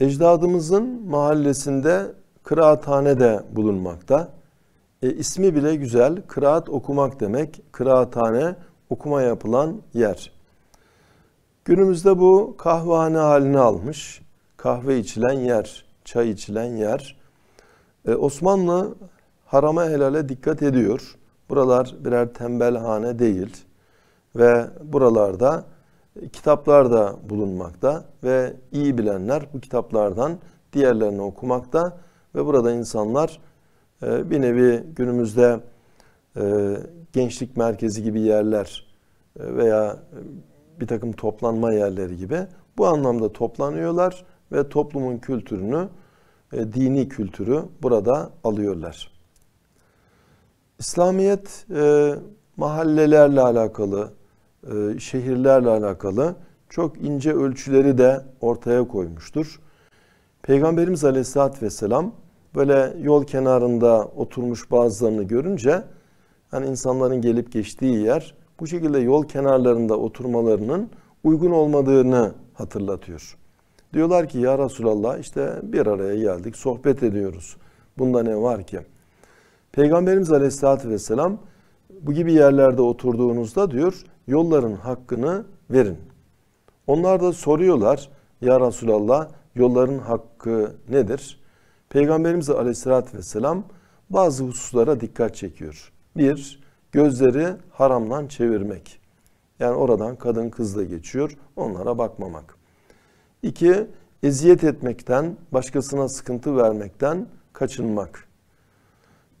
ecdadımızın mahallesinde kıraathane de bulunmakta. E, ismi bile güzel. Kıraat okumak demek. Kıraathane okuma yapılan yer. Günümüzde bu kahvehane halini almış. Kahve içilen yer, çay içilen yer. E, Osmanlı harama helale dikkat ediyor. Buralar birer tembelhane değil ve buralarda kitaplar da bulunmakta ve iyi bilenler bu kitaplardan diğerlerini okumakta ve burada insanlar e, bir nevi günümüzde e, gençlik merkezi gibi yerler e, veya bir takım toplanma yerleri gibi bu anlamda toplanıyorlar ve toplumun kültürünü, dini kültürü burada alıyorlar. İslamiyet mahallelerle alakalı, e, şehirlerle alakalı çok ince ölçüleri de ortaya koymuştur. Peygamberimiz Aleyhisselatü Vesselam böyle yol kenarında oturmuş bazılarını görünce yani insanların gelip geçtiği yer bu şekilde yol kenarlarında oturmalarının uygun olmadığını hatırlatıyor. Diyorlar ki ya Resulallah işte bir araya geldik sohbet ediyoruz. Bunda ne var ki? Peygamberimiz Aleyhisselatü Vesselam bu gibi yerlerde oturduğunuzda diyor yolların hakkını verin. Onlar da soruyorlar ya Resulallah yolların hakkı nedir? Peygamberimiz aleyhissalatü vesselam bazı hususlara dikkat çekiyor. Bir, gözleri haramdan çevirmek. Yani oradan kadın kızla geçiyor, onlara bakmamak. İki, eziyet etmekten, başkasına sıkıntı vermekten kaçınmak.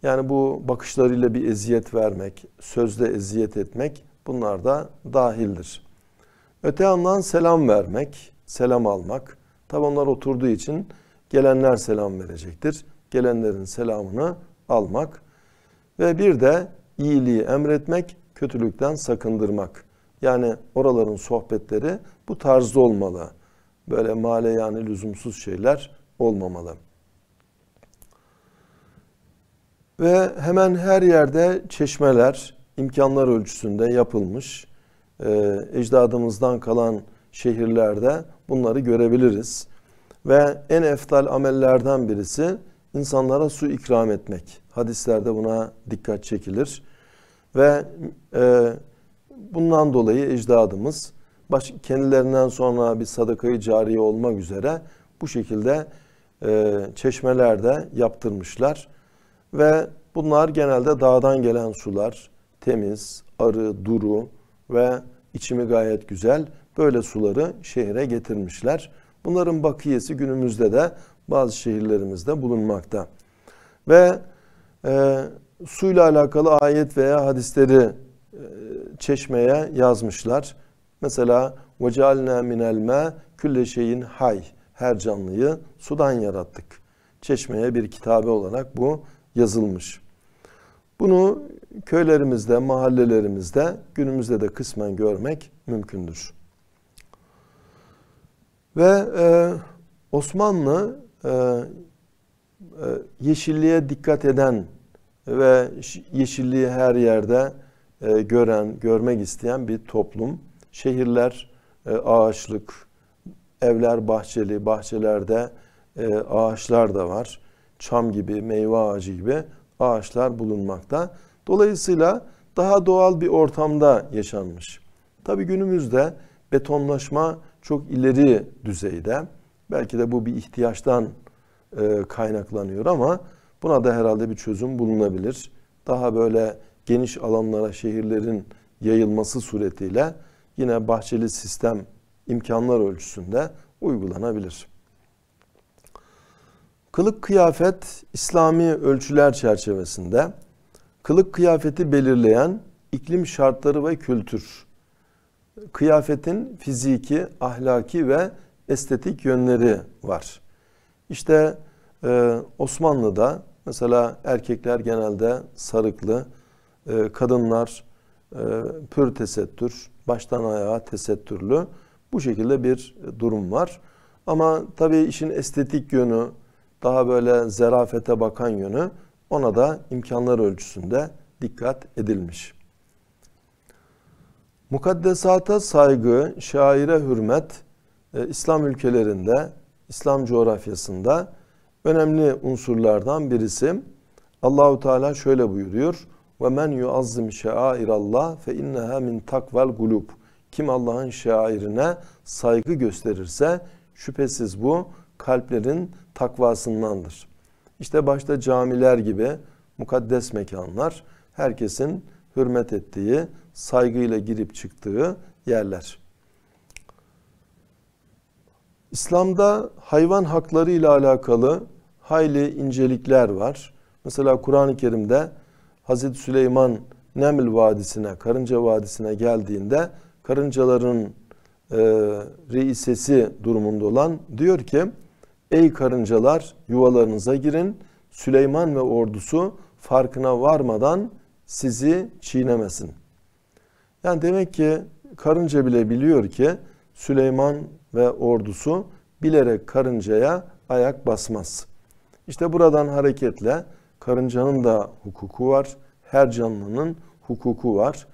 Yani bu bakışlarıyla bir eziyet vermek, sözle eziyet etmek Bunlar da dahildir. Öte yandan selam vermek, selam almak. Tabi onlar oturduğu için gelenler selam verecektir. Gelenlerin selamını almak. Ve bir de iyiliği emretmek, kötülükten sakındırmak. Yani oraların sohbetleri bu tarzda olmalı. Böyle male yani lüzumsuz şeyler olmamalı. Ve hemen her yerde çeşmeler, imkanlar ölçüsünde yapılmış e, ecdadımızdan kalan şehirlerde bunları görebiliriz. Ve en eftal amellerden birisi insanlara su ikram etmek. Hadislerde buna dikkat çekilir. Ve e, bundan dolayı ecdadımız baş, kendilerinden sonra bir sadakayı cariye olmak üzere bu şekilde e, çeşmelerde yaptırmışlar. Ve bunlar genelde dağdan gelen sular, temiz, arı, duru ve içimi gayet güzel böyle suları şehre getirmişler. Bunların bakiyesi günümüzde de bazı şehirlerimizde bulunmakta. Ve e, suyla alakalı ayet veya hadisleri e, çeşmeye yazmışlar. Mesela وَجَعَلْنَا مِنَ الْمَا külle şeyin hay. Her canlıyı sudan yarattık. Çeşmeye bir kitabe olarak bu yazılmış. Bunu köylerimizde, mahallelerimizde, günümüzde de kısmen görmek mümkündür. Ve e, Osmanlı e, e, yeşilliğe dikkat eden ve yeşilliği her yerde e, gören, görmek isteyen bir toplum. Şehirler e, ağaçlık, evler bahçeli, bahçelerde e, ağaçlar da var. Çam gibi, meyve ağacı gibi ağaçlar bulunmakta. Dolayısıyla daha doğal bir ortamda yaşanmış. Tabi günümüzde betonlaşma çok ileri düzeyde. Belki de bu bir ihtiyaçtan e, kaynaklanıyor ama buna da herhalde bir çözüm bulunabilir. Daha böyle geniş alanlara şehirlerin yayılması suretiyle yine bahçeli sistem imkanlar ölçüsünde uygulanabilir. Kılık kıyafet İslami ölçüler çerçevesinde kılık kıyafeti belirleyen iklim şartları ve kültür. Kıyafetin fiziki, ahlaki ve estetik yönleri var. İşte e, Osmanlı'da mesela erkekler genelde sarıklı, e, kadınlar e, pür tesettür, baştan ayağa tesettürlü. Bu şekilde bir durum var. Ama tabii işin estetik yönü, daha böyle zerafete bakan yönü ona da imkanlar ölçüsünde dikkat edilmiş. Mukaddesata saygı, şaire hürmet e, İslam ülkelerinde, İslam coğrafyasında önemli unsurlardan birisi. Allahu Teala şöyle buyuruyor: "Ve men yuazzim şa'airallah fe inneha min takvel gulub." Kim Allah'ın şairine saygı gösterirse şüphesiz bu kalplerin takvasındandır. İşte başta camiler gibi mukaddes mekanlar herkesin hürmet ettiği, saygıyla girip çıktığı yerler. İslam'da hayvan hakları ile alakalı hayli incelikler var. Mesela Kur'an-ı Kerim'de Hazreti Süleyman Neml Vadisi'ne, Karınca Vadisi'ne geldiğinde karıncaların e, reisesi durumunda olan diyor ki Ey karıncalar yuvalarınıza girin. Süleyman ve ordusu farkına varmadan sizi çiğnemesin. Yani demek ki karınca bile biliyor ki Süleyman ve ordusu bilerek karıncaya ayak basmaz. İşte buradan hareketle karıncanın da hukuku var. Her canlının hukuku var.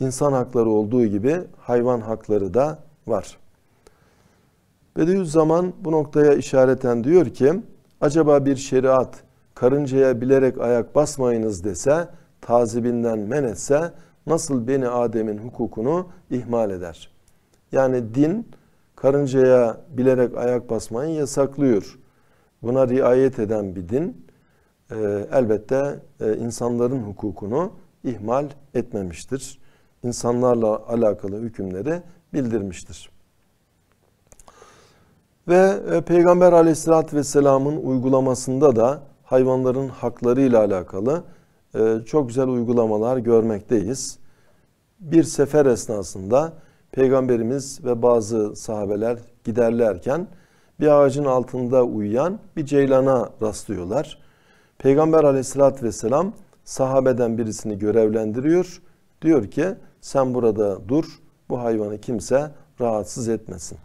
İnsan hakları olduğu gibi hayvan hakları da var. Bediüzzaman bu noktaya işareten diyor ki acaba bir şeriat karıncaya bilerek ayak basmayınız dese tazibinden men etse nasıl beni Adem'in hukukunu ihmal eder? Yani din karıncaya bilerek ayak basmayı yasaklıyor. Buna riayet eden bir din e, elbette e, insanların hukukunu ihmal etmemiştir. İnsanlarla alakalı hükümleri bildirmiştir. Ve e, Peygamber aleyhissalatü vesselamın uygulamasında da hayvanların hakları ile alakalı e, çok güzel uygulamalar görmekteyiz. Bir sefer esnasında Peygamberimiz ve bazı sahabeler giderlerken bir ağacın altında uyuyan bir ceylana rastlıyorlar. Peygamber aleyhissalatü vesselam sahabeden birisini görevlendiriyor. Diyor ki sen burada dur bu hayvanı kimse rahatsız etmesin.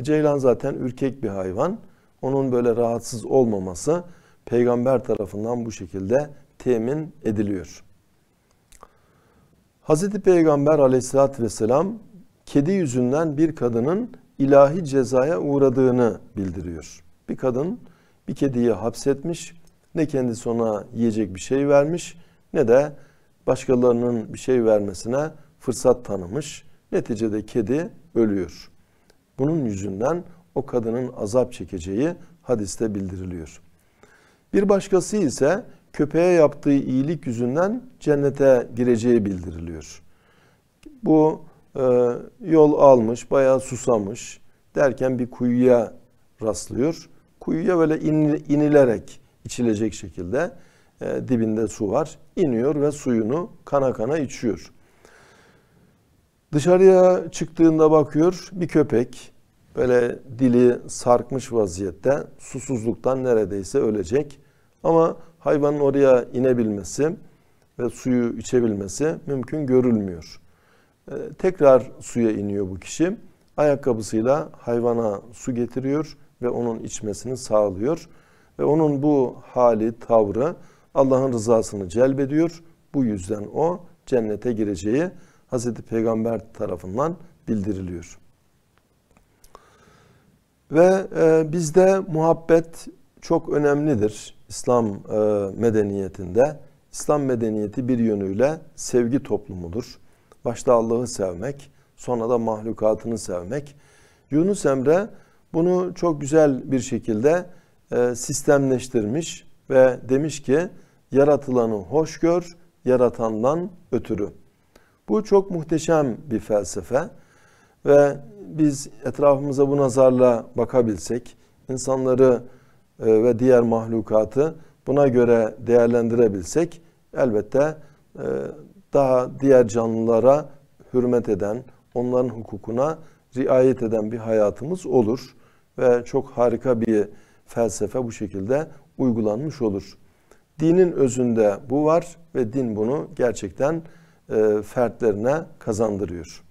E, Ceylan zaten ürkek bir hayvan. Onun böyle rahatsız olmaması peygamber tarafından bu şekilde temin ediliyor. Hazreti Peygamber aleyhissalatü vesselam kedi yüzünden bir kadının ilahi cezaya uğradığını bildiriyor. Bir kadın bir kediyi hapsetmiş, ne kendisi ona yiyecek bir şey vermiş ne de başkalarının bir şey vermesine fırsat tanımış. Neticede kedi ölüyor. Bunun yüzünden o kadının azap çekeceği hadiste bildiriliyor. Bir başkası ise köpeğe yaptığı iyilik yüzünden cennete gireceği bildiriliyor. Bu e, yol almış, bayağı susamış derken bir kuyuya rastlıyor. Kuyuya böyle in, inilerek içilecek şekilde e, dibinde su var. İniyor ve suyunu kana kana içiyor. Dışarıya çıktığında bakıyor bir köpek böyle dili sarkmış vaziyette susuzluktan neredeyse ölecek. Ama hayvanın oraya inebilmesi ve suyu içebilmesi mümkün görülmüyor. Ee, tekrar suya iniyor bu kişi. Ayakkabısıyla hayvana su getiriyor ve onun içmesini sağlıyor. Ve onun bu hali, tavrı Allah'ın rızasını celbediyor. Bu yüzden o cennete gireceği Hazreti Peygamber tarafından bildiriliyor. Ve e, bizde muhabbet çok önemlidir İslam e, medeniyetinde. İslam medeniyeti bir yönüyle sevgi toplumudur. Başta Allah'ı sevmek, sonra da mahlukatını sevmek. Yunus Emre bunu çok güzel bir şekilde e, sistemleştirmiş ve demiş ki yaratılanı hoş gör, yaratandan ötürü. Bu çok muhteşem bir felsefe ve biz etrafımıza bu nazarla bakabilsek, insanları e, ve diğer mahlukatı buna göre değerlendirebilsek elbette e, daha diğer canlılara hürmet eden, onların hukukuna riayet eden bir hayatımız olur ve çok harika bir felsefe bu şekilde uygulanmış olur. Dinin özünde bu var ve din bunu gerçekten e, fertlerine kazandırıyor.